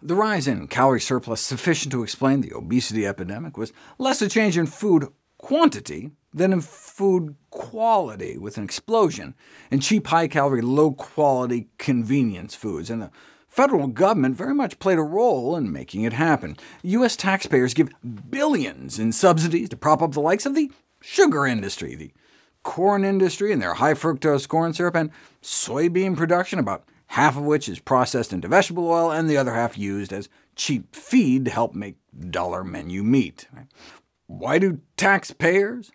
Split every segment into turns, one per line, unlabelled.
The rise in calorie surplus sufficient to explain the obesity epidemic was less a change in food quantity than in food quality, with an explosion in cheap, high-calorie, low-quality convenience foods, and the federal government very much played a role in making it happen. U.S. taxpayers give billions in subsidies to prop up the likes of the sugar industry, the corn industry and their high fructose corn syrup, and soybean production, about half of which is processed into vegetable oil and the other half used as cheap feed to help make dollar menu meat. Why do taxpayers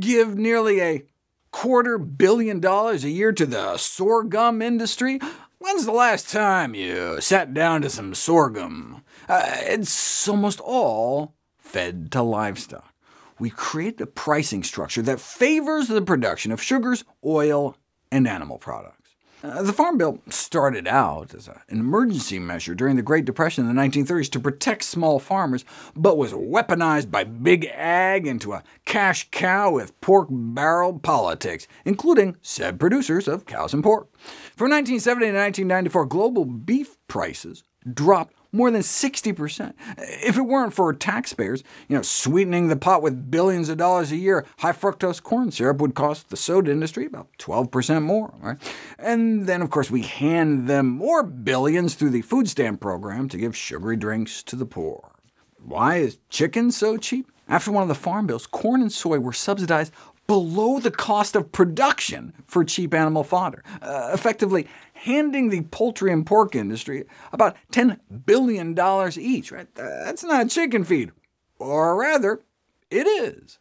give nearly a quarter billion dollars a year to the sorghum industry? When's the last time you sat down to some sorghum? Uh, it's almost all fed to livestock. We created a pricing structure that favors the production of sugars, oil, and animal products. Uh, the Farm Bill started out as an emergency measure during the Great Depression in the 1930s to protect small farmers, but was weaponized by big ag into a cash cow with pork barrel politics, including said producers of cows and pork. From 1970 to 1994, global beef prices dropped more than 60%. If it weren't for taxpayers, you know, sweetening the pot with billions of dollars a year, high fructose corn syrup would cost the soda industry about 12% more. Right? And then, of course, we hand them more billions through the food stamp program to give sugary drinks to the poor. Why is chicken so cheap? After one of the farm bills, corn and soy were subsidized below the cost of production for cheap animal fodder, uh, effectively handing the poultry and pork industry about $10 billion each. Right? That's not chicken feed. Or rather, it is.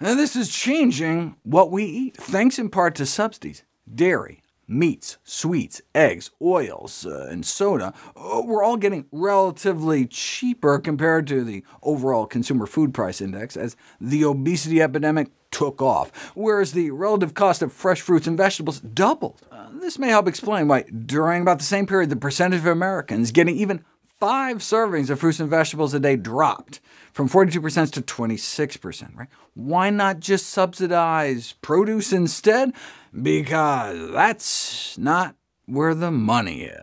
Now, this is changing what we eat, thanks in part to subsidies, dairy, meats, sweets, eggs, oils, uh, and soda we uh, were all getting relatively cheaper compared to the overall consumer food price index as the obesity epidemic took off, whereas the relative cost of fresh fruits and vegetables doubled. Uh, this may help explain why during about the same period the percentage of Americans getting even five servings of fruits and vegetables a day dropped from 42% to 26%, right? Why not just subsidize produce instead? Because that's not where the money is.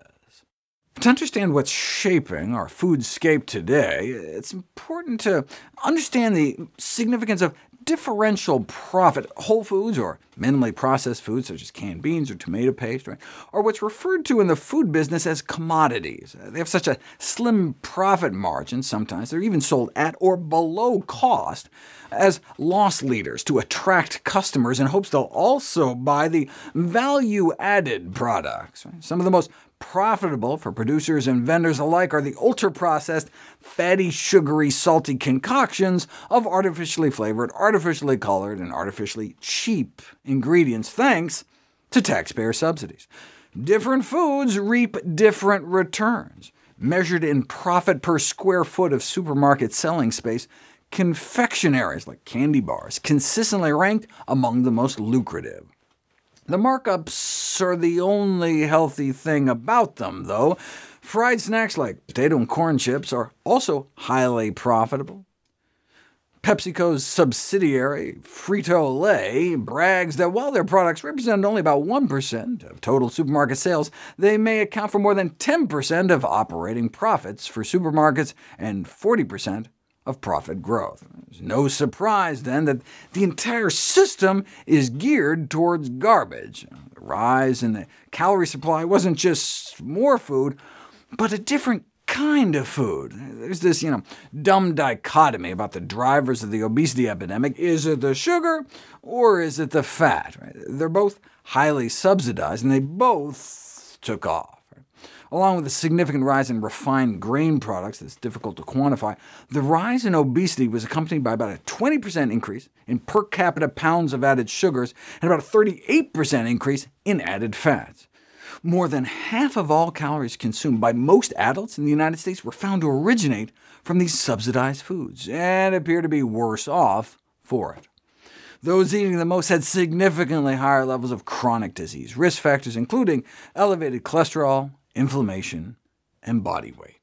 To understand what's shaping our foodscape today, it's important to understand the significance of differential profit, whole foods or minimally processed foods such as canned beans or tomato paste, right, are what's referred to in the food business as commodities. They have such a slim profit margin sometimes, they're even sold at or below cost as loss leaders to attract customers in hopes they'll also buy the value-added products. Right? Some of the most profitable for producers and vendors alike are the ultra-processed, fatty, sugary, salty concoctions of artificially flavored, artificially colored, and artificially cheap ingredients, thanks to taxpayer subsidies. Different foods reap different returns. Measured in profit per square foot of supermarket selling space, confectionaries like candy bars consistently ranked among the most lucrative. The markups are the only healthy thing about them, though. Fried snacks like potato and corn chips are also highly profitable. PepsiCo's subsidiary, Frito-Lay, brags that while their products represent only about 1% of total supermarket sales, they may account for more than 10% of operating profits for supermarkets and 40% of profit growth. It's no surprise, then, that the entire system is geared towards garbage. The rise in the calorie supply wasn't just more food, but a different kind of food. There's this, you know, dumb dichotomy about the drivers of the obesity epidemic. Is it the sugar or is it the fat? They're both highly subsidized, and they both took off along with a significant rise in refined grain products that's difficult to quantify, the rise in obesity was accompanied by about a 20% increase in per capita pounds of added sugars and about a 38% increase in added fats. More than half of all calories consumed by most adults in the United States were found to originate from these subsidized foods, and appear to be worse off for it. Those eating the most had significantly higher levels of chronic disease risk factors, including elevated cholesterol, inflammation, and body weight.